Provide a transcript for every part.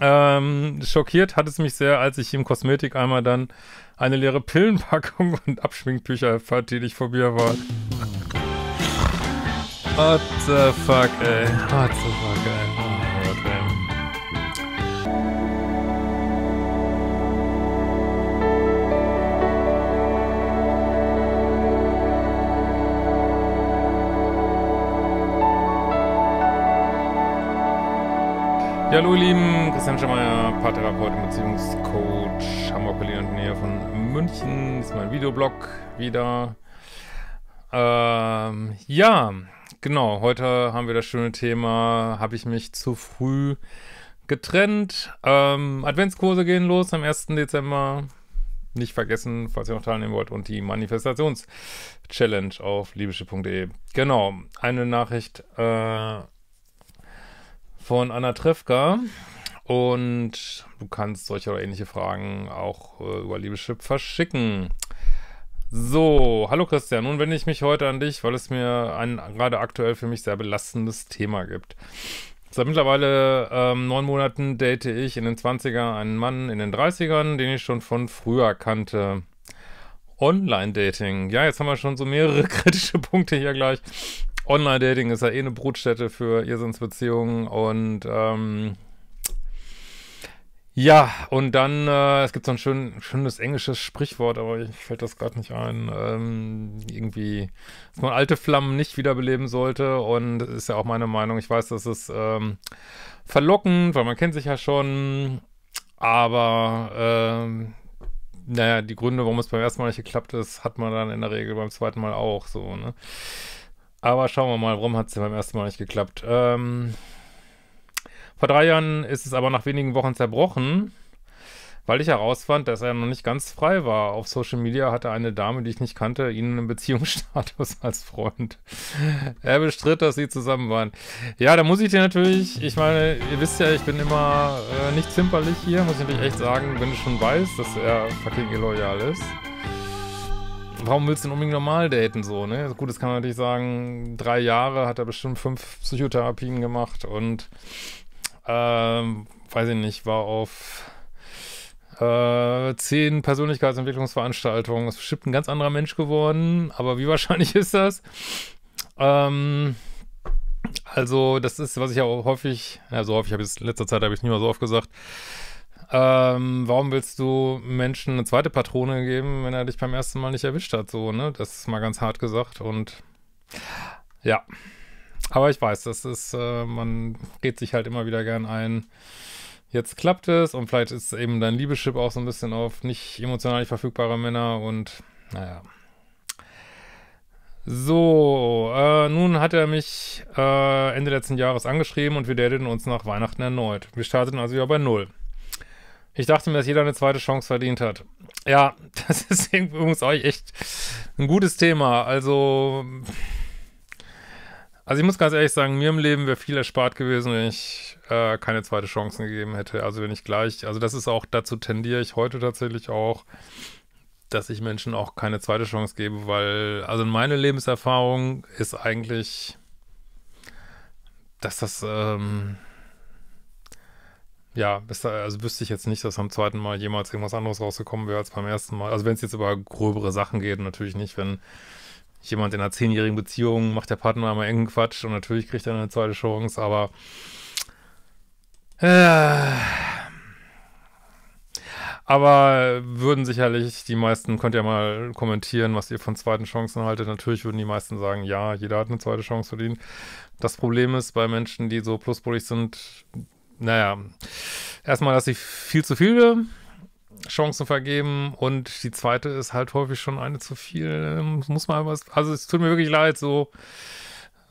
Ähm, schockiert hat es mich sehr, als ich im Kosmetik einmal dann eine leere Pillenpackung und Abschminktücher erfahrt, die nicht vor mir war. What the fuck, ey. What the fuck, ey. hallo ihr Lieben, Christian Schemmer, Paartherapeut und Beziehungscoach, Hamburg, Berlin und Nähe von München. ist mein Videoblog wieder. Ähm, ja, genau, heute haben wir das schöne Thema, habe ich mich zu früh getrennt. Ähm, Adventskurse gehen los am 1. Dezember. Nicht vergessen, falls ihr noch teilnehmen wollt, und die Manifestations-Challenge auf liebische.de. Genau, eine Nachricht äh, von Anna Trefka. Und du kannst solche oder ähnliche Fragen auch äh, über Liebeschip verschicken. So, hallo Christian. Nun wende ich mich heute an dich, weil es mir ein gerade aktuell für mich sehr belastendes Thema gibt. Seit mittlerweile ähm, neun Monaten date ich in den 20 ern einen Mann in den 30ern, den ich schon von früher kannte. Online-Dating. Ja, jetzt haben wir schon so mehrere kritische Punkte hier gleich. Online-Dating ist ja eh eine Brutstätte für Irrsinnsbeziehungen und ähm, ja, und dann, äh, es gibt so ein schön, schönes englisches Sprichwort, aber ich fällt das gerade nicht ein. Ähm, irgendwie, dass man alte Flammen nicht wiederbeleben sollte. Und ist ja auch meine Meinung. Ich weiß, das ist ähm, verlockend, weil man kennt sich ja schon. Aber ähm, naja, die Gründe, warum es beim ersten Mal nicht geklappt ist, hat man dann in der Regel beim zweiten Mal auch so, ne? Aber schauen wir mal, warum hat es beim ersten Mal nicht geklappt. Ähm, vor drei Jahren ist es aber nach wenigen Wochen zerbrochen, weil ich herausfand, dass er noch nicht ganz frei war. Auf Social Media hatte eine Dame, die ich nicht kannte, ihn einen Beziehungsstatus als Freund. er bestritt, dass sie zusammen waren. Ja, da muss ich dir natürlich, ich meine, ihr wisst ja, ich bin immer äh, nicht zimperlich hier, muss ich natürlich echt sagen, wenn du schon weißt, dass er fucking illoyal ist warum willst du denn unbedingt normal daten so, ne? Gut, das kann man natürlich sagen, drei Jahre hat er bestimmt fünf Psychotherapien gemacht und ähm, weiß ich nicht, war auf äh, zehn Persönlichkeitsentwicklungsveranstaltungen. Ist bestimmt ein ganz anderer Mensch geworden, aber wie wahrscheinlich ist das? Ähm, also, das ist, was ich ja auch häufig, also häufig habe ich es, in letzter Zeit habe ich es nicht mehr so oft gesagt, ähm, warum willst du Menschen eine zweite Patrone geben, wenn er dich beim ersten Mal nicht erwischt hat? So, ne? Das ist mal ganz hart gesagt. Und ja. Aber ich weiß, das ist, äh, man geht sich halt immer wieder gern ein. Jetzt klappt es und vielleicht ist eben dein Liebeschip auch so ein bisschen auf nicht emotional nicht verfügbare Männer und naja. So, äh, nun hat er mich äh, Ende letzten Jahres angeschrieben und wir dateten uns nach Weihnachten erneut. Wir starteten also wieder bei Null. Ich dachte mir, dass jeder eine zweite Chance verdient hat. Ja, das ist übrigens auch echt ein gutes Thema. Also, also ich muss ganz ehrlich sagen, mir im Leben wäre viel erspart gewesen, wenn ich äh, keine zweite Chance gegeben hätte. Also wenn ich gleich, also das ist auch, dazu tendiere ich heute tatsächlich auch, dass ich Menschen auch keine zweite Chance gebe, weil, also meine Lebenserfahrung ist eigentlich, dass das, ähm, ja, also wüsste ich jetzt nicht, dass am zweiten Mal jemals irgendwas anderes rausgekommen wäre als beim ersten Mal. Also wenn es jetzt über gröbere Sachen geht, natürlich nicht, wenn jemand in einer zehnjährigen Beziehung macht der Partner einmal engen Quatsch und natürlich kriegt er eine zweite Chance, aber äh, aber würden sicherlich die meisten, könnt ihr mal kommentieren, was ihr von zweiten Chancen haltet. Natürlich würden die meisten sagen, ja, jeder hat eine zweite Chance verdient. Das Problem ist bei Menschen, die so pluspolig sind, naja, erstmal, dass sie viel zu viele Chancen vergeben und die zweite ist halt häufig schon eine zu viel. Ähm, muss man was, also es tut mir wirklich leid, so,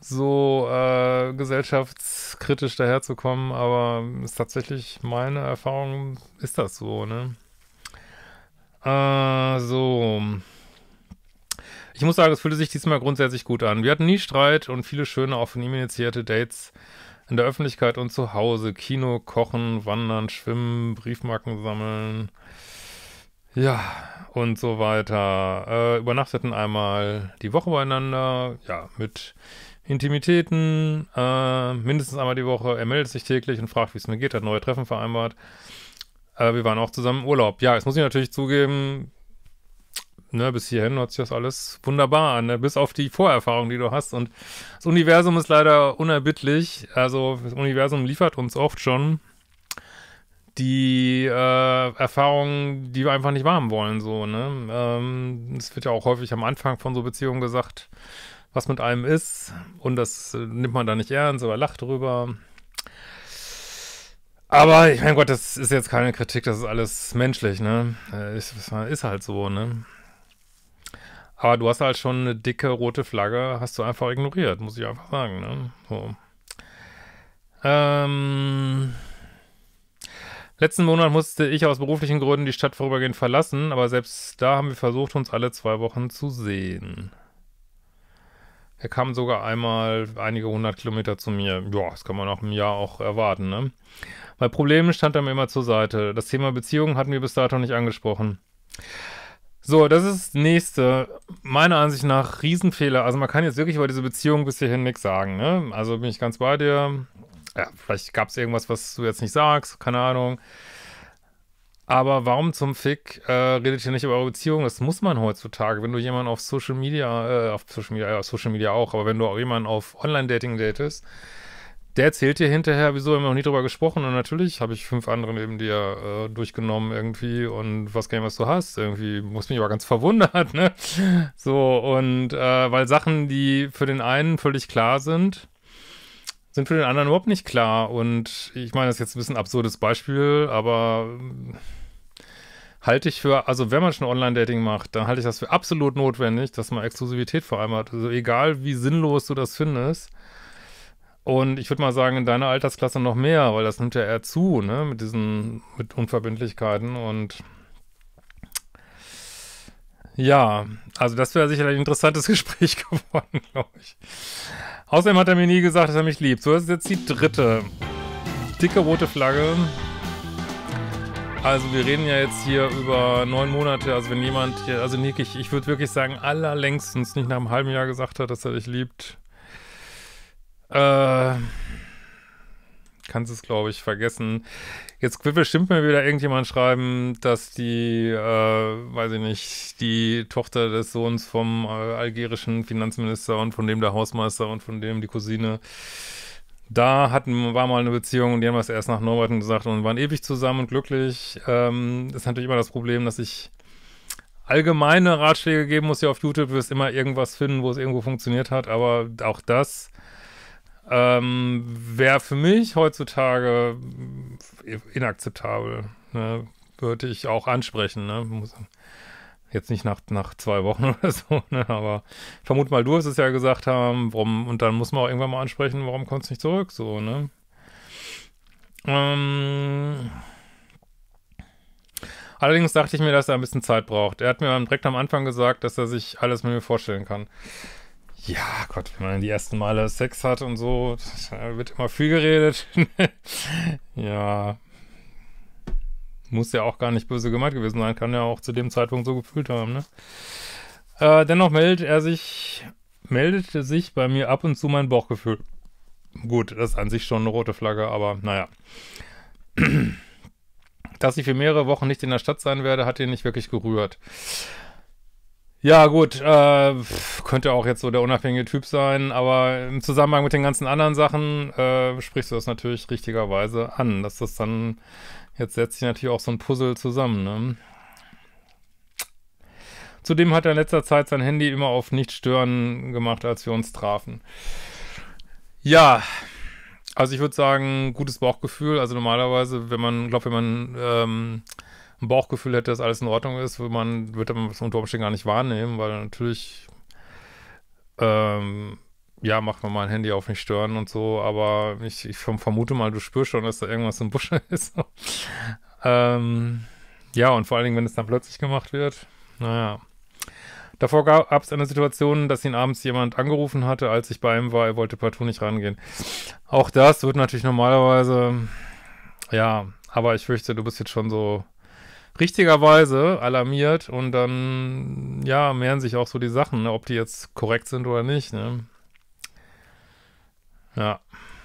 so äh, gesellschaftskritisch daherzukommen, aber ist tatsächlich meine Erfahrung, ist das so, ne? Äh, so. Ich muss sagen, es fühlte sich diesmal grundsätzlich gut an. Wir hatten nie Streit und viele schöne, auch von ihm initiierte Dates in der Öffentlichkeit und zu Hause, Kino, Kochen, Wandern, Schwimmen, Briefmarken sammeln, ja, und so weiter. Äh, übernachteten einmal die Woche beieinander, ja, mit Intimitäten, äh, mindestens einmal die Woche. Er meldet sich täglich und fragt, wie es mir geht, hat neue Treffen vereinbart. Äh, wir waren auch zusammen im Urlaub. Ja, es muss ich natürlich zugeben, ne, bis hierhin hört sich das alles wunderbar an, ne? bis auf die Vorerfahrung, die du hast. Und das Universum ist leider unerbittlich. Also das Universum liefert uns oft schon die äh, Erfahrungen, die wir einfach nicht haben wollen. So, ne? Ähm, es wird ja auch häufig am Anfang von so Beziehungen gesagt, was mit einem ist. Und das äh, nimmt man da nicht ernst oder lacht drüber. Aber ich mein Gott, das ist jetzt keine Kritik, das ist alles menschlich, ne? Äh, ist, ist halt so, ne? Aber du hast halt schon eine dicke rote Flagge, hast du einfach ignoriert, muss ich einfach sagen. Ne? So. Ähm, letzten Monat musste ich aus beruflichen Gründen die Stadt vorübergehend verlassen, aber selbst da haben wir versucht, uns alle zwei Wochen zu sehen. Er kam sogar einmal einige hundert Kilometer zu mir. Ja, das kann man nach einem Jahr auch erwarten, ne? Bei Problemen stand er mir immer zur Seite. Das Thema Beziehungen hatten wir bis dato nicht angesprochen. So, das ist das nächste. Meiner Ansicht nach Riesenfehler. Also man kann jetzt wirklich über diese Beziehung bis hierhin nichts sagen. Ne? Also bin ich ganz bei dir. Ja, vielleicht gab es irgendwas, was du jetzt nicht sagst. Keine Ahnung. Aber warum zum Fick äh, redet ihr nicht über eure Beziehung? Das muss man heutzutage, wenn du jemanden auf Social Media, äh, auf Social Media, ja, auf Social Media auch, aber wenn du auch jemanden auf Online-Dating datest, der erzählt dir hinterher, wieso haben wir noch nie drüber gesprochen und natürlich habe ich fünf anderen eben dir äh, durchgenommen irgendwie und was Game, was du hast, irgendwie muss mich aber ganz verwundert, ne? So, und äh, weil Sachen, die für den einen völlig klar sind, sind für den anderen überhaupt nicht klar und ich meine, das ist jetzt ein bisschen ein absurdes Beispiel, aber hm, halte ich für, also wenn man schon Online-Dating macht, dann halte ich das für absolut notwendig, dass man Exklusivität vor allem hat. Also egal, wie sinnlos du das findest, und ich würde mal sagen, in deiner Altersklasse noch mehr, weil das nimmt ja eher zu, ne, mit diesen, mit Unverbindlichkeiten und ja, also das wäre sicher ein interessantes Gespräch geworden, glaube ich. Außerdem hat er mir nie gesagt, dass er mich liebt. So, das ist jetzt die dritte. Dicke rote Flagge. Also wir reden ja jetzt hier über neun Monate. Also wenn jemand, hier, also Nick, ich, ich würde wirklich sagen, allerlängstens nicht nach einem halben Jahr gesagt hat, dass er dich liebt. Äh, kannst es, glaube ich, vergessen. Jetzt wird bestimmt mir wieder irgendjemand schreiben, dass die, äh, weiß ich nicht, die Tochter des Sohns vom äh, algerischen Finanzminister und von dem der Hausmeister und von dem die Cousine da hatten, war mal eine Beziehung und die haben was erst nach Norberten gesagt und waren ewig zusammen und glücklich. Ähm, ist natürlich immer das Problem, dass ich allgemeine Ratschläge geben muss, ja auf YouTube wirst immer irgendwas finden, wo es irgendwo funktioniert hat, aber auch das ähm, Wäre für mich heutzutage inakzeptabel. Ne? Würde ich auch ansprechen. Ne? Muss, jetzt nicht nach, nach zwei Wochen oder so, ne? aber ich vermute mal, du wirst es ja gesagt haben, warum, und dann muss man auch irgendwann mal ansprechen, warum kommst du nicht zurück, so, ne? Ähm, allerdings dachte ich mir, dass er ein bisschen Zeit braucht. Er hat mir direkt am Anfang gesagt, dass er sich alles mit mir vorstellen kann. Ja, Gott, wenn man die ersten Male Sex hat und so, wird immer viel geredet. ja. Muss ja auch gar nicht böse gemeint gewesen sein, kann ja auch zu dem Zeitpunkt so gefühlt haben, ne? Äh, dennoch meldet er sich, meldete sich bei mir ab und zu mein Bauchgefühl. Gut, das ist an sich schon eine rote Flagge, aber naja. Dass ich für mehrere Wochen nicht in der Stadt sein werde, hat ihn nicht wirklich gerührt. Ja, gut, äh, könnte auch jetzt so der unabhängige Typ sein, aber im Zusammenhang mit den ganzen anderen Sachen äh, sprichst du das natürlich richtigerweise an, dass das dann, jetzt setzt sich natürlich auch so ein Puzzle zusammen, ne? Zudem hat er in letzter Zeit sein Handy immer auf Nicht-Stören gemacht, als wir uns trafen. Ja, also ich würde sagen, gutes Bauchgefühl. Also normalerweise, wenn man, glaube, wenn man ähm, ein Bauchgefühl hätte, dass alles in Ordnung ist, würde man, würde das unter Umständen gar nicht wahrnehmen, weil natürlich, ähm, ja, macht man mal ein Handy auf nicht stören und so, aber ich, ich vermute mal, du spürst schon, dass da irgendwas im Busch ist. ähm, ja, und vor allen Dingen, wenn es dann plötzlich gemacht wird, naja. Davor gab es eine Situation, dass ihn abends jemand angerufen hatte, als ich bei ihm war, er wollte partout nicht rangehen. Auch das wird natürlich normalerweise, ja, aber ich fürchte, du bist jetzt schon so richtigerweise alarmiert und dann, ja, mehren sich auch so die Sachen, ne, ob die jetzt korrekt sind oder nicht, ne? Ja,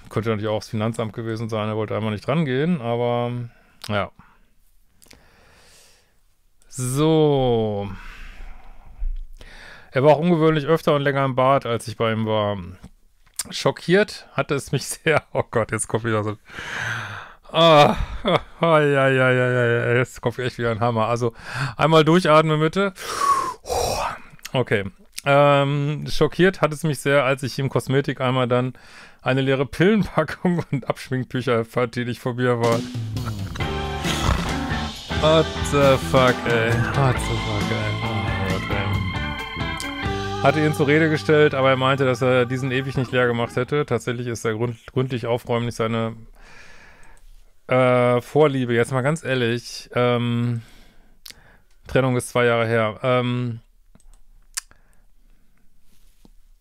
könnte natürlich auch das Finanzamt gewesen sein, er wollte einfach nicht rangehen, aber ja. So. Er war auch ungewöhnlich öfter und länger im Bad, als ich bei ihm war. Schockiert hatte es mich sehr. Oh Gott, jetzt kommt wieder so. Ah, oh, oh, ja, ja, ja, ja, jetzt kommt echt wieder ein Hammer. Also einmal durchatmen bitte. Okay. Ähm, schockiert hat es mich sehr, als ich im Kosmetik einmal dann eine leere Pillenpackung und Abschminktücher erfand, die nicht vor mir war. What the fuck, ey. What the fuck, ey. Oh ey. Hatte ihn zur Rede gestellt, aber er meinte, dass er diesen ewig nicht leer gemacht hätte. Tatsächlich ist er grund gründlich aufräumlich seine äh, Vorliebe, jetzt mal ganz ehrlich. Ähm, Trennung ist zwei Jahre her. Ähm,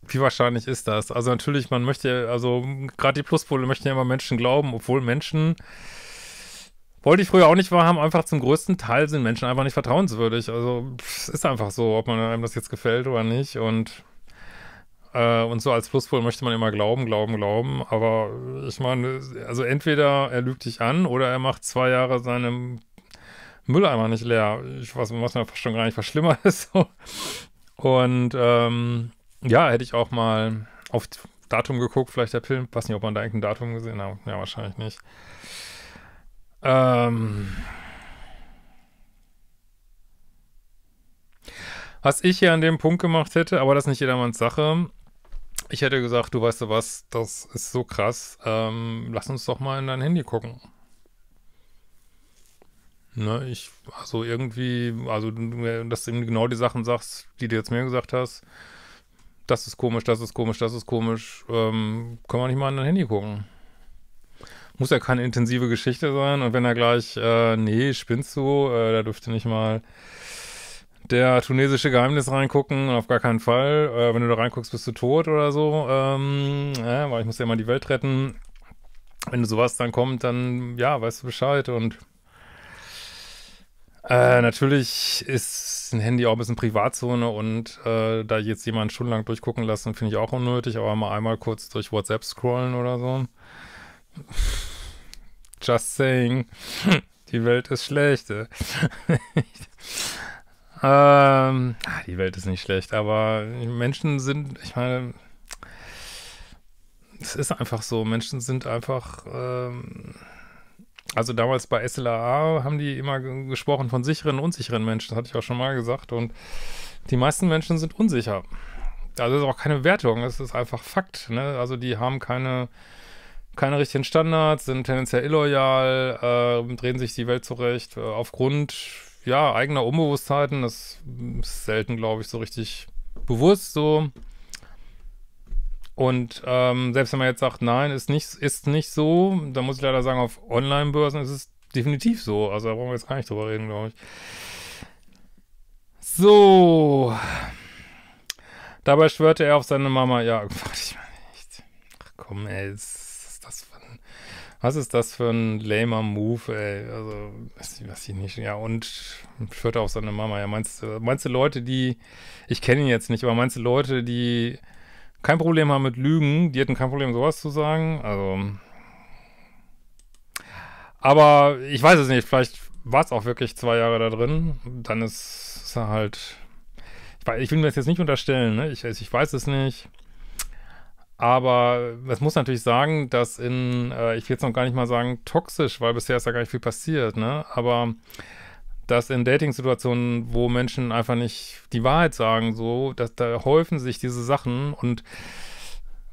wie wahrscheinlich ist das? Also natürlich, man möchte, also gerade die Pluspole möchten ja immer Menschen glauben, obwohl Menschen, wollte ich früher auch nicht wahrhaben, einfach zum größten Teil sind Menschen einfach nicht vertrauenswürdig. Also es ist einfach so, ob man einem das jetzt gefällt oder nicht. Und äh, und so als Pluspol möchte man immer glauben, glauben, glauben. Aber ich meine, also entweder er lügt dich an oder er macht zwei Jahre seinen Mülleimer nicht leer. Ich weiß, was man schon gar nicht, was schlimmer ist. und ähm, ja, hätte ich auch mal auf Datum geguckt, vielleicht der Film. Weiß nicht, ob man da irgendein Datum gesehen hat. Ja, wahrscheinlich nicht. Ähm. Was ich hier an dem Punkt gemacht hätte, aber das ist nicht jedermanns Sache, ich hätte gesagt, du weißt du was, das ist so krass. Ähm, lass uns doch mal in dein Handy gucken. Ne, ich, also irgendwie, also dass du ihm genau die Sachen sagst, die du jetzt mir gesagt hast. Das ist komisch, das ist komisch, das ist komisch. Ähm, können wir nicht mal in dein Handy gucken? Muss ja keine intensive Geschichte sein. Und wenn er gleich, äh, nee, spinnst du, äh, da dürfte nicht mal der tunesische Geheimnis reingucken, auf gar keinen Fall. Äh, wenn du da reinguckst, bist du tot oder so. Ähm, ja, äh, weil ich muss ja immer die Welt retten. Wenn du sowas dann kommt, dann ja, weißt du Bescheid und äh, natürlich ist ein Handy auch ein bisschen Privatzone und äh, da jetzt jemand stundenlang durchgucken lassen, finde ich auch unnötig, aber mal einmal kurz durch WhatsApp scrollen oder so. Just saying. Die Welt ist schlecht. Ähm, ah, die Welt ist nicht schlecht, aber Menschen sind, ich meine, es ist einfach so. Menschen sind einfach. Ähm, also damals bei SLAA haben die immer gesprochen von sicheren und unsicheren Menschen, das hatte ich auch schon mal gesagt. Und die meisten Menschen sind unsicher. Also das ist auch keine Wertung, es ist einfach Fakt. Ne? Also die haben keine, keine richtigen Standards, sind tendenziell illoyal, äh, drehen sich die Welt zurecht äh, aufgrund ja, eigener Unbewusstheiten. Das ist selten, glaube ich, so richtig bewusst so. Und ähm, selbst wenn man jetzt sagt, nein, ist nicht, ist nicht so, dann muss ich leider sagen, auf Online-Börsen ist es definitiv so. Also da brauchen wir jetzt gar nicht drüber reden, glaube ich. So. Dabei schwörte er auf seine Mama, ja, warte ich mal nicht. Ach komm, ey, ist was ist das für ein lamer Move, ey? Also, weiß ich, weiß ich nicht. Ja, und führt auf seine Mama. Ja, meinst, du, meinst du Leute, die, ich kenne ihn jetzt nicht, aber meinst du Leute, die kein Problem haben mit Lügen, die hätten kein Problem, sowas zu sagen? Also, aber ich weiß es nicht, vielleicht war es auch wirklich zwei Jahre da drin. Dann ist er halt, ich, ich will mir das jetzt nicht unterstellen, ne? ich, ich weiß es nicht. Aber es muss natürlich sagen, dass in, äh, ich will jetzt noch gar nicht mal sagen toxisch, weil bisher ist ja gar nicht viel passiert, ne? Aber dass in Dating-Situationen, wo Menschen einfach nicht die Wahrheit sagen, so, dass da häufen sich diese Sachen und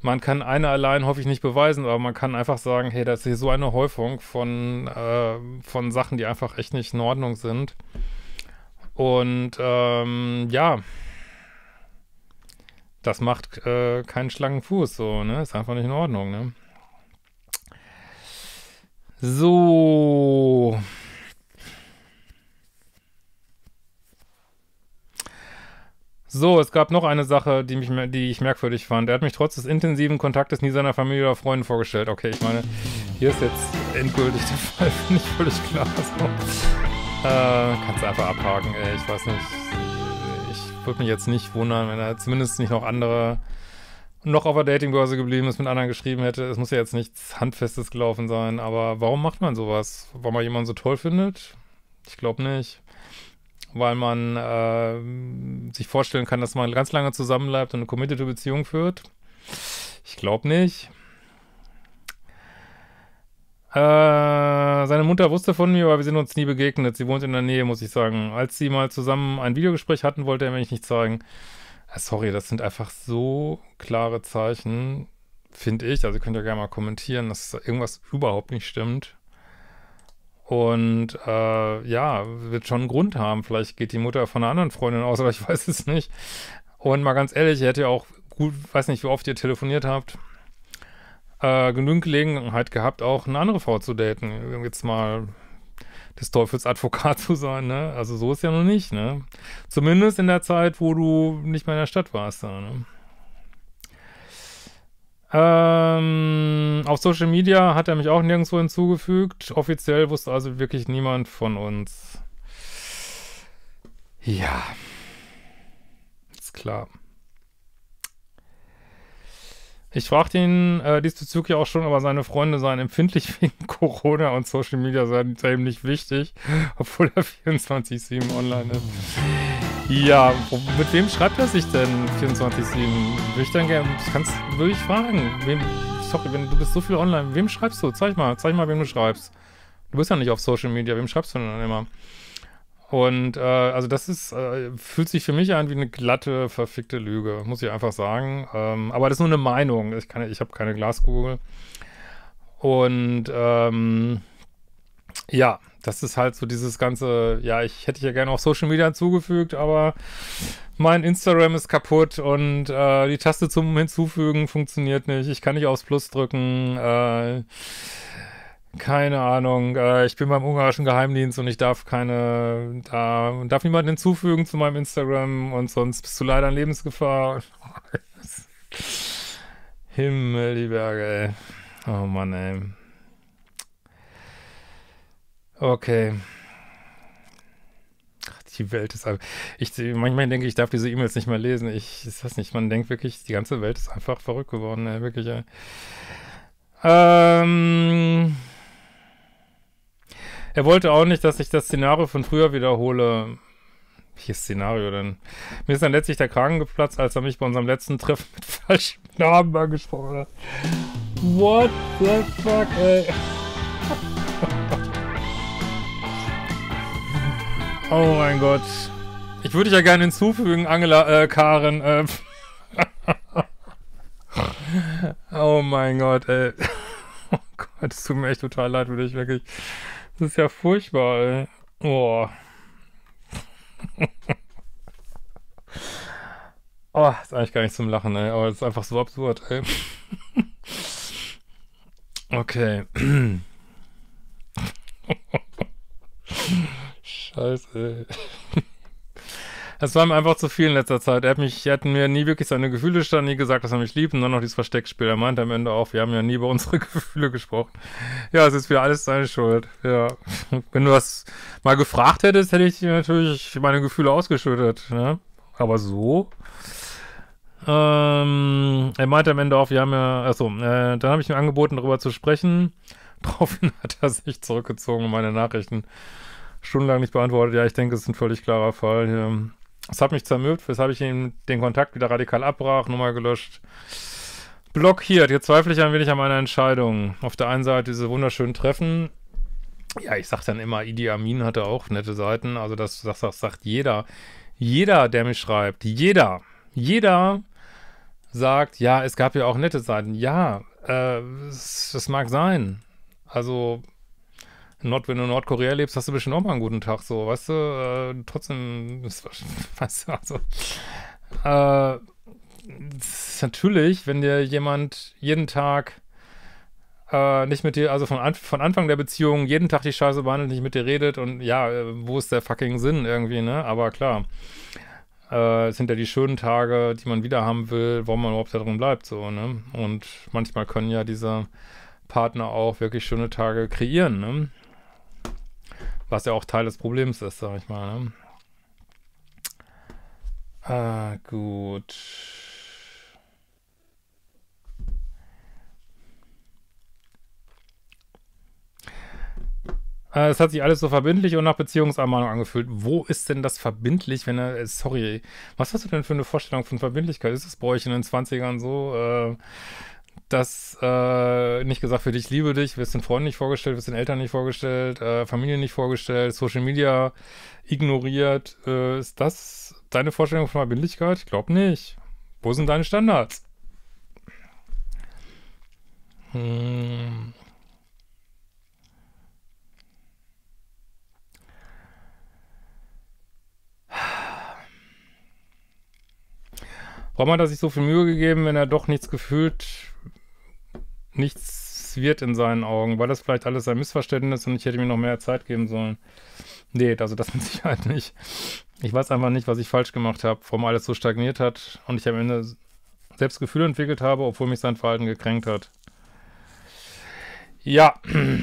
man kann eine allein hoffe ich nicht beweisen, aber man kann einfach sagen, hey, das ist hier so eine Häufung von, äh, von Sachen, die einfach echt nicht in Ordnung sind. Und ähm, ja, das macht äh, keinen Schlangenfuß, so, ne? Ist einfach nicht in Ordnung, ne? So. So, es gab noch eine Sache, die, mich, die ich merkwürdig fand. Er hat mich trotz des intensiven Kontaktes nie seiner Familie oder Freunden vorgestellt. Okay, ich meine, hier ist jetzt endgültig der Fall, finde ich völlig klar. So. Äh, kannst einfach abhaken, ey, ich weiß nicht würde mich jetzt nicht wundern, wenn er zumindest nicht noch andere noch auf der Datingbörse geblieben ist, mit anderen geschrieben hätte. Es muss ja jetzt nichts Handfestes gelaufen sein, aber warum macht man sowas? Weil man jemanden so toll findet? Ich glaube nicht. Weil man äh, sich vorstellen kann, dass man ganz lange zusammenbleibt und eine committed Beziehung führt? Ich glaube nicht. Äh, seine Mutter wusste von mir, aber wir sind uns nie begegnet. Sie wohnt in der Nähe, muss ich sagen. Als sie mal zusammen ein Videogespräch hatten, wollte er mir nicht zeigen. Ah, sorry, das sind einfach so klare Zeichen, finde ich. Also ihr könnt ja gerne mal kommentieren, dass irgendwas überhaupt nicht stimmt. Und äh, ja, wird schon einen Grund haben. Vielleicht geht die Mutter von einer anderen Freundin aus, aber ich weiß es nicht. Und mal ganz ehrlich, ihr hättet ja auch gut, weiß nicht, wie oft ihr telefoniert habt äh, genügend Gelegenheit gehabt, auch eine andere Frau zu daten. Jetzt mal des Teufels Advokat zu sein, ne? Also so ist ja noch nicht, ne? Zumindest in der Zeit, wo du nicht mehr in der Stadt warst da, ne? Ähm, auf Social Media hat er mich auch nirgendwo hinzugefügt. Offiziell wusste also wirklich niemand von uns. Ja. Ist klar. Ich fragte ihn äh, diesbezüglich auch schon, aber seine Freunde seien empfindlich wegen Corona und Social Media seien ihm nicht wichtig, obwohl er 24-7 online ist. Ja, mit wem schreibt er sich denn 24-7? Würde ich dann gerne, das kannst, du wirklich fragen. Wem, sorry, wenn du bist so viel online, wem schreibst du? Zeig mal, zeig mal, wem du schreibst. Du bist ja nicht auf Social Media, wem schreibst du denn dann immer? Und äh, also das ist, äh, fühlt sich für mich an wie eine glatte, verfickte Lüge, muss ich einfach sagen. Ähm, aber das ist nur eine Meinung. Ich, kann, ich habe keine Glaskugel. Und ähm, ja, das ist halt so dieses ganze, ja, ich hätte ja gerne auch Social Media hinzugefügt, aber mein Instagram ist kaputt und äh, die Taste zum Hinzufügen funktioniert nicht. Ich kann nicht aufs Plus drücken. Äh, keine Ahnung, äh, ich bin beim ungarischen Geheimdienst und ich darf keine, da, darf niemanden hinzufügen zu meinem Instagram und sonst bist du leider in Lebensgefahr. Himmel, die Berge, ey. Oh Mann, ey. Okay. die Welt ist einfach. manchmal denke ich, darf diese E-Mails nicht mehr lesen. Ich, ich weiß nicht, man denkt wirklich, die ganze Welt ist einfach verrückt geworden, ey, wirklich, ey. Ähm. Er wollte auch nicht, dass ich das Szenario von früher wiederhole. Welches Szenario denn? Mir ist dann letztlich der Kragen geplatzt, als er mich bei unserem letzten Treffen mit falschem Namen angesprochen hat. What the fuck, ey? Oh mein Gott. Ich würde ja gerne hinzufügen, Angela, äh, Karen, äh. oh mein Gott, ey. Oh Gott, es tut mir echt total leid, würde ich wirklich. Das ist ja furchtbar, ey. Oh. oh, ist eigentlich gar nicht zum Lachen, ey. Aber es ist einfach so absurd, ey. okay. Scheiße, ey. Es war ihm einfach zu viel in letzter Zeit. Er hat mich, er hat mir nie wirklich seine Gefühle stand, nie gesagt, dass er mich liebt und dann noch dieses Versteckspiel. Er meinte am Ende auch, wir haben ja nie über unsere Gefühle gesprochen. Ja, es ist wieder alles seine Schuld. Ja. Wenn du das mal gefragt hättest, hätte ich natürlich meine Gefühle ausgeschüttet, ne? Aber so. Ähm, er meinte am Ende auch, wir haben ja, achso, äh, dann habe ich ihm angeboten, darüber zu sprechen. Daraufhin hat er sich zurückgezogen und meine Nachrichten stundenlang nicht beantwortet. Ja, ich denke, es ist ein völlig klarer Fall hier. Es hat mich zermürbt, weshalb ich ihm den Kontakt wieder radikal abbrach, Nummer gelöscht. Blockiert. Jetzt zweifle ich ein wenig an meiner Entscheidung. Auf der einen Seite diese wunderschönen Treffen. Ja, ich sag dann immer, Idi Amin hatte auch nette Seiten. Also das, das, das sagt jeder. Jeder, der mich schreibt. Jeder. Jeder sagt, ja, es gab ja auch nette Seiten. Ja, äh, das, das mag sein. Also Nord, wenn du in Nordkorea lebst, hast du bestimmt auch mal einen guten Tag, so, weißt du? Äh, trotzdem, weißt du, also. Äh, natürlich, wenn dir jemand jeden Tag äh, nicht mit dir, also von, von Anfang der Beziehung jeden Tag die Scheiße behandelt, nicht mit dir redet und ja, äh, wo ist der fucking Sinn irgendwie, ne? Aber klar, äh, es sind ja die schönen Tage, die man wieder haben will, warum man überhaupt da drin bleibt, so, ne? Und manchmal können ja diese Partner auch wirklich schöne Tage kreieren, ne? Was ja auch Teil des Problems ist, sag ich mal. Ne? Ah, gut. Ah, es hat sich alles so verbindlich und nach Beziehungsermahnung angefühlt. Wo ist denn das verbindlich, wenn er. Sorry, was hast du denn für eine Vorstellung von Verbindlichkeit? Ist das bei euch in den 20ern so? Äh, das äh, nicht gesagt für dich liebe dich, wirst den Freunden nicht vorgestellt, wirst den Eltern nicht vorgestellt, äh, Familie nicht vorgestellt, Social Media ignoriert. Äh, ist das deine Vorstellung von Verbindlichkeit? Ich glaube nicht. Wo sind deine Standards? Hm. Warum hat er sich so viel Mühe gegeben, wenn er doch nichts gefühlt nichts wird in seinen Augen, weil das vielleicht alles ein Missverständnis und ich hätte mir noch mehr Zeit geben sollen. Nee, also das mit Sicherheit nicht. Ich weiß einfach nicht, was ich falsch gemacht habe, warum alles so stagniert hat und ich am Ende selbst Gefühle entwickelt habe, obwohl mich sein Verhalten gekränkt hat. Ja.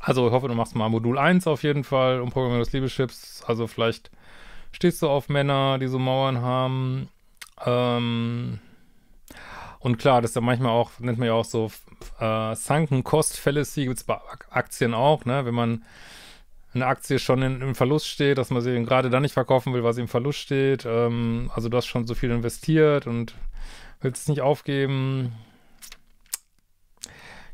Also ich hoffe, du machst mal Modul 1 auf jeden Fall, Umprogrammierung des Liebeschips. Also vielleicht stehst du auf Männer, die so Mauern haben. Ähm, und klar, das ist ja manchmal auch, nennt man ja auch so äh, Sunken Cost Fallacy, gibt es bei Aktien auch, ne? Wenn man eine Aktie schon in, im Verlust steht, dass man sie gerade dann nicht verkaufen will, weil sie im Verlust steht. Ähm, also du hast schon so viel investiert und willst es nicht aufgeben.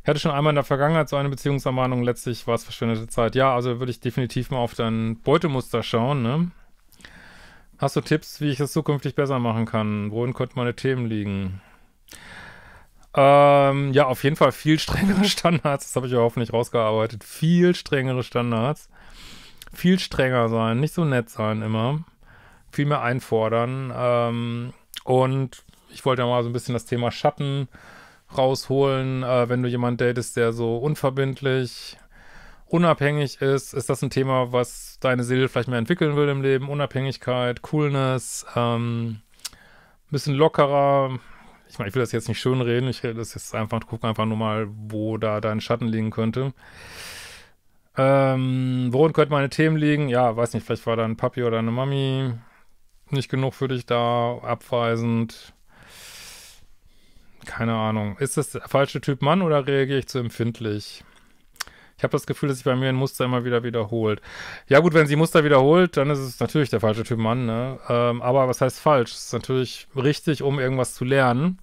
Ich hatte schon einmal in der Vergangenheit so eine Beziehungsermahnung, letztlich war es verschwendete Zeit. Ja, also würde ich definitiv mal auf dein Beutemuster schauen, ne? Hast du Tipps, wie ich das zukünftig besser machen kann? Worin könnten meine Themen liegen? Ähm, ja, auf jeden Fall viel strengere Standards. Das habe ich ja hoffentlich rausgearbeitet. Viel strengere Standards. Viel strenger sein, nicht so nett sein immer. Viel mehr einfordern. Ähm, und ich wollte ja mal so ein bisschen das Thema Schatten rausholen. Äh, wenn du jemanden datest, der so unverbindlich, unabhängig ist, ist das ein Thema, was deine Seele vielleicht mehr entwickeln will im Leben? Unabhängigkeit, Coolness, ähm, bisschen lockerer, ich meine, ich will das jetzt nicht schönreden, ich rede das jetzt einfach, gucke einfach nur mal, wo da dein Schatten liegen könnte. Ähm, worin könnten meine Themen liegen? Ja, weiß nicht, vielleicht war dein Papi oder deine Mami nicht genug für dich da, abweisend. Keine Ahnung. Ist das der falsche Typ Mann oder reagiere ich zu empfindlich? Ich habe das Gefühl, dass sich bei mir ein Muster immer wieder wiederholt. Ja gut, wenn sie Muster wiederholt, dann ist es natürlich der falsche Typ Mann. Ne? Ähm, aber was heißt falsch? Es ist natürlich richtig, um irgendwas zu lernen.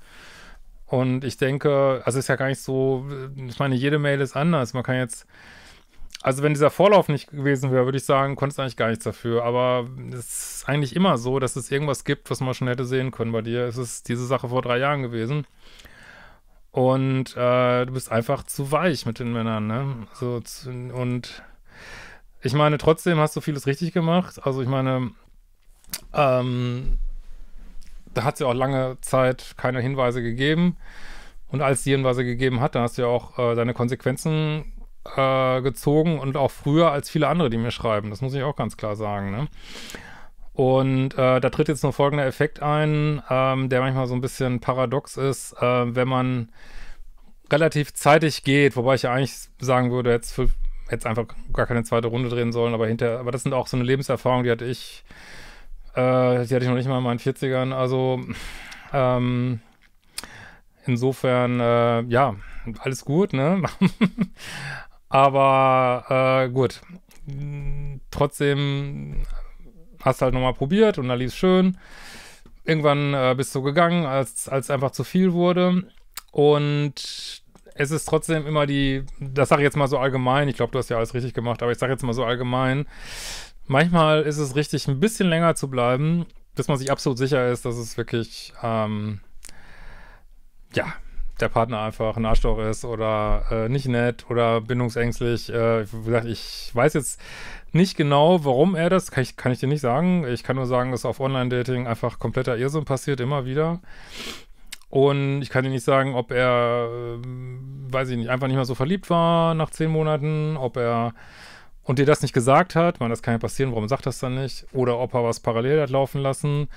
Und ich denke, also ist ja gar nicht so, ich meine, jede Mail ist anders. Man kann jetzt, also wenn dieser Vorlauf nicht gewesen wäre, würde ich sagen, konntest du eigentlich gar nichts dafür. Aber es ist eigentlich immer so, dass es irgendwas gibt, was man schon hätte sehen können bei dir. Es ist diese Sache vor drei Jahren gewesen. Und äh, du bist einfach zu weich mit den Männern, ne? So, zu, und ich meine, trotzdem hast du vieles richtig gemacht. Also ich meine, ähm, da hat es ja auch lange Zeit keine Hinweise gegeben. Und als die Hinweise gegeben hat, da hast du ja auch äh, deine Konsequenzen äh, gezogen und auch früher als viele andere, die mir schreiben. Das muss ich auch ganz klar sagen, ne? Und äh, da tritt jetzt nur folgender Effekt ein, ähm, der manchmal so ein bisschen paradox ist, äh, wenn man relativ zeitig geht, wobei ich ja eigentlich sagen würde, jetzt für, jetzt einfach gar keine zweite Runde drehen sollen, aber hinter, aber das sind auch so eine Lebenserfahrung, die hatte ich, äh, die hatte ich noch nicht mal in meinen 40ern. Also ähm, insofern, äh, ja, alles gut, ne? aber äh, gut. Trotzdem hast halt nochmal probiert und da lief es schön. Irgendwann äh, bist du gegangen, als es einfach zu viel wurde. Und es ist trotzdem immer die, das sage ich jetzt mal so allgemein, ich glaube, du hast ja alles richtig gemacht, aber ich sage jetzt mal so allgemein, manchmal ist es richtig, ein bisschen länger zu bleiben, bis man sich absolut sicher ist, dass es wirklich, ähm, ja, der Partner einfach ein Arschloch ist oder äh, nicht nett oder bindungsängstlich. Äh, wie gesagt, ich weiß jetzt nicht genau, warum er das, kann ich, kann ich dir nicht sagen. Ich kann nur sagen, dass auf Online-Dating einfach kompletter Irrsinn passiert, immer wieder. Und ich kann dir nicht sagen, ob er, äh, weiß ich nicht, einfach nicht mehr so verliebt war nach zehn Monaten, ob er und dir das nicht gesagt hat, man, das kann ja passieren, warum sagt das dann nicht? Oder ob er was parallel hat laufen lassen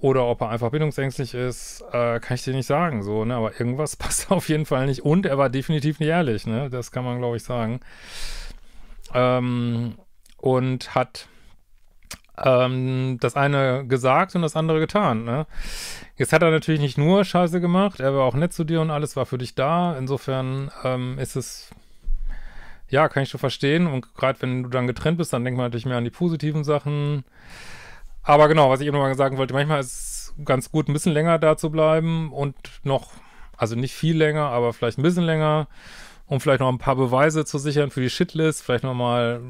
oder ob er einfach bindungsängstlich ist, äh, kann ich dir nicht sagen, so, ne? Aber irgendwas passt auf jeden Fall nicht und er war definitiv nicht ehrlich, ne? Das kann man, glaube ich, sagen. Ähm, und hat ähm, das eine gesagt und das andere getan. Ne? Jetzt hat er natürlich nicht nur Scheiße gemacht, er war auch nett zu dir und alles war für dich da. Insofern ähm, ist es, ja, kann ich schon verstehen. Und gerade wenn du dann getrennt bist, dann denkt man natürlich mehr an die positiven Sachen. Aber genau, was ich eben nochmal sagen wollte, manchmal ist es ganz gut, ein bisschen länger da zu bleiben und noch, also nicht viel länger, aber vielleicht ein bisschen länger um vielleicht noch ein paar Beweise zu sichern für die Shitlist, vielleicht nochmal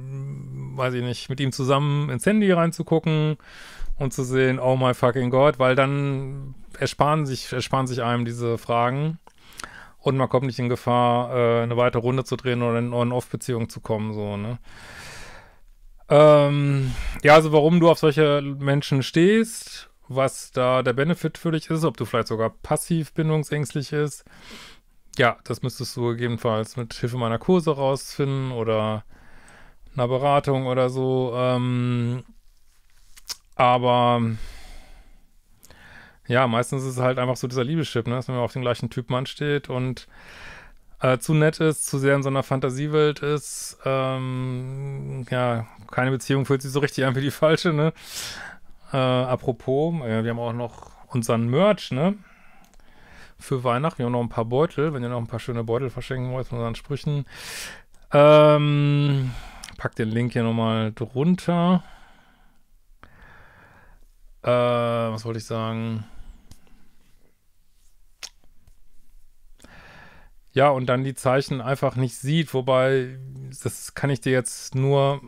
weiß ich nicht, mit ihm zusammen ins Handy reinzugucken und zu sehen, oh my fucking God, weil dann ersparen sich, ersparen sich einem diese Fragen und man kommt nicht in Gefahr, äh, eine weitere Runde zu drehen oder in eine Off-Beziehung zu kommen, so, ne? Ähm, ja, also warum du auf solche Menschen stehst, was da der Benefit für dich ist, ob du vielleicht sogar passiv bindungsängstlich ist, ja, das müsstest du gegebenenfalls mit Hilfe meiner Kurse rausfinden oder einer Beratung oder so. Ähm, aber ja, meistens ist es halt einfach so dieser Liebeschip, ne? dass man auf den gleichen Typen ansteht und äh, zu nett ist, zu sehr in so einer Fantasiewelt ist. Ähm, ja, keine Beziehung fühlt sich so richtig an wie die falsche, ne? Äh, apropos, äh, wir haben auch noch unseren Merch, ne? Für Weihnachten. Wir haben noch ein paar Beutel, wenn ihr noch ein paar schöne Beutel verschenken wollt von unseren Sprüchen. Ähm, pack den Link hier nochmal drunter. Äh, was wollte ich sagen? Ja, und dann die Zeichen einfach nicht sieht, wobei, das kann ich dir jetzt nur,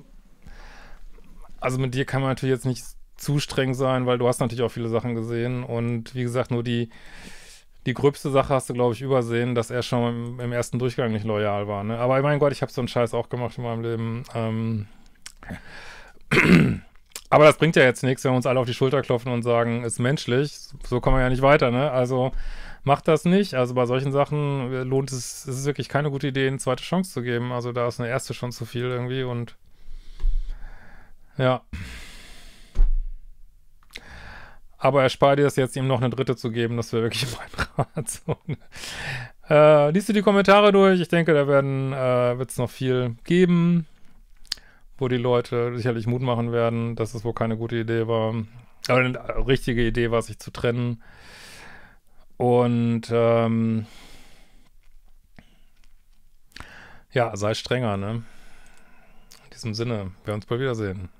also mit dir kann man natürlich jetzt nicht zu streng sein, weil du hast natürlich auch viele Sachen gesehen und wie gesagt, nur die, die gröbste Sache hast du, glaube ich, übersehen, dass er schon im, im, ersten Durchgang nicht loyal war. Ne? Aber mein Gott, ich habe so einen Scheiß auch gemacht in meinem Leben. Ähm. Aber das bringt ja jetzt nichts, wenn wir uns alle auf die Schulter klopfen und sagen, ist menschlich, so kommen wir ja nicht weiter, ne? Also macht das nicht. Also bei solchen Sachen äh, lohnt es, es ist wirklich keine gute Idee, eine zweite Chance zu geben. Also da ist eine erste schon zu viel irgendwie und ja. Aber erspare dir das jetzt, ihm noch eine dritte zu geben. Das wäre wirklich mein Rat. So, ne? äh, liest du die Kommentare durch? Ich denke, da werden äh, wird es noch viel geben, wo die Leute sicherlich Mut machen werden, dass es wohl keine gute Idee war. Aber äh, eine richtige Idee war, sich zu trennen. Und ähm, ja, sei strenger, ne? In diesem Sinne, wir uns bald wiedersehen.